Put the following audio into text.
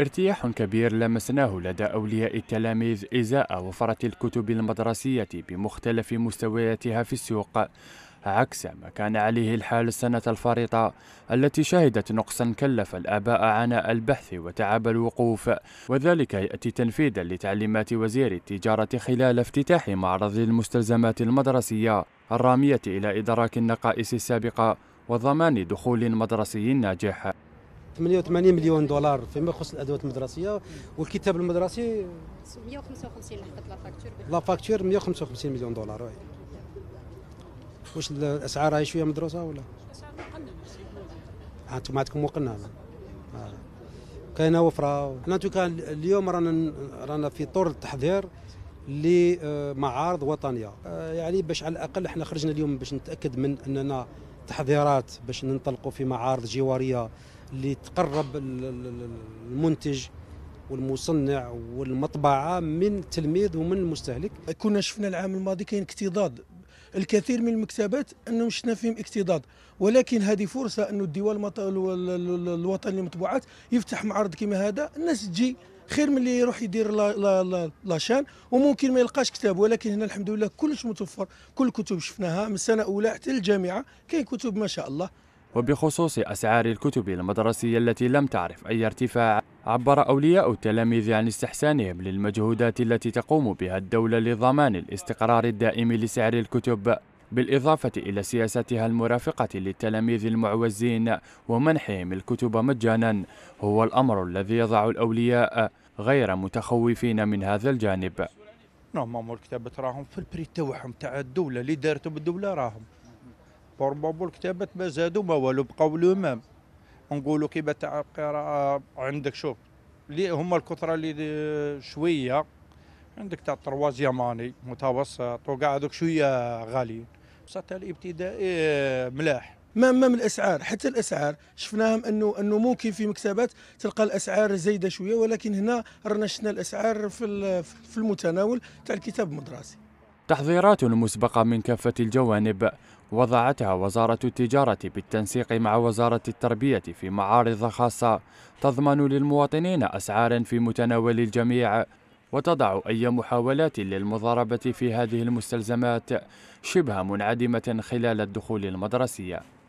ارتياح كبير لمسناه لدى أولياء التلاميذ إزاء وفرة الكتب المدرسية بمختلف مستوياتها في السوق عكس ما كان عليه الحال السنة الفارطة التي شهدت نقصا كلف الآباء عناء البحث وتعب الوقوف وذلك يأتي تنفيذا لتعليمات وزير التجارة خلال افتتاح معرض المستلزمات المدرسية الرامية إلى إدراك النقائص السابقة وضمان دخول مدرسي ناجح 88 مليون دولار فيما يخص الادوات المدرسيه والكتاب المدرسي 155 لحقت لا فاكتور لا فاكتور 155 مليون دولار وي واش الاسعار هاي شويه مدروسه ولا؟ اسعار مقننه آه، انتم عندكم مقننه آه. كاينه وفره حنا توكا اليوم رانا رانا في طور التحضير لمعارض وطنيه آه، يعني باش على الاقل احنا خرجنا اليوم باش نتاكد من اننا تحضيرات باش ننطلقوا في معارض جواريه اللي تقرب المنتج والمصنع والمطبعه من التلميذ ومن المستهلك كنا شفنا العام الماضي كاين اكتضاد الكثير من المكتبات انه شفنا فيهم اكتضاد ولكن هذه فرصه انه الديوان الوطني للمطبوعات يفتح معرض كما هذا الناس تجي خير من اللي يروح يدير لا لا لا لاشان وممكن ما يلقاش كتاب ولكن هنا الحمد لله كلش متوفر كل الكتب شفناها من سنه اولى حتى الجامعه كاين كتب ما شاء الله وبخصوص أسعار الكتب المدرسية التي لم تعرف أي ارتفاع عبر أولياء التلاميذ عن استحسانهم للمجهودات التي تقوم بها الدولة لضمان الاستقرار الدائم لسعر الكتب بالإضافة إلى سياستها المرافقة للتلاميذ المعوزين ومنحهم الكتب مجانا هو الأمر الذي يضع الأولياء غير متخوفين من هذا الجانب نعم الكتابات راهم في البريد تاعهم تاع الدوله اللي دارته بالدوله راهم بروبابل كتابات ما زادوا ما والو بقاو لو مام نقولوا كيما تاع القراءه عندك شوف اللي هما الكثره اللي شويه عندك تاع تروازيام اني متوسط وكاع هذوك شويه غاليين بصح تاع الابتدائي ملاح ما من الاسعار حتى الاسعار شفناهم انه انه ممكن في مكتبات تلقى الاسعار زايده شويه ولكن هنا رانا شفنا الاسعار في في المتناول تاع الكتاب المدرسي تحضيرات مسبقه من كافه الجوانب وضعتها وزارة التجارة بالتنسيق مع وزارة التربية في معارض خاصة تضمن للمواطنين أسعارا في متناول الجميع وتضع أي محاولات للمضاربة في هذه المستلزمات شبه منعدمة خلال الدخول المدرسية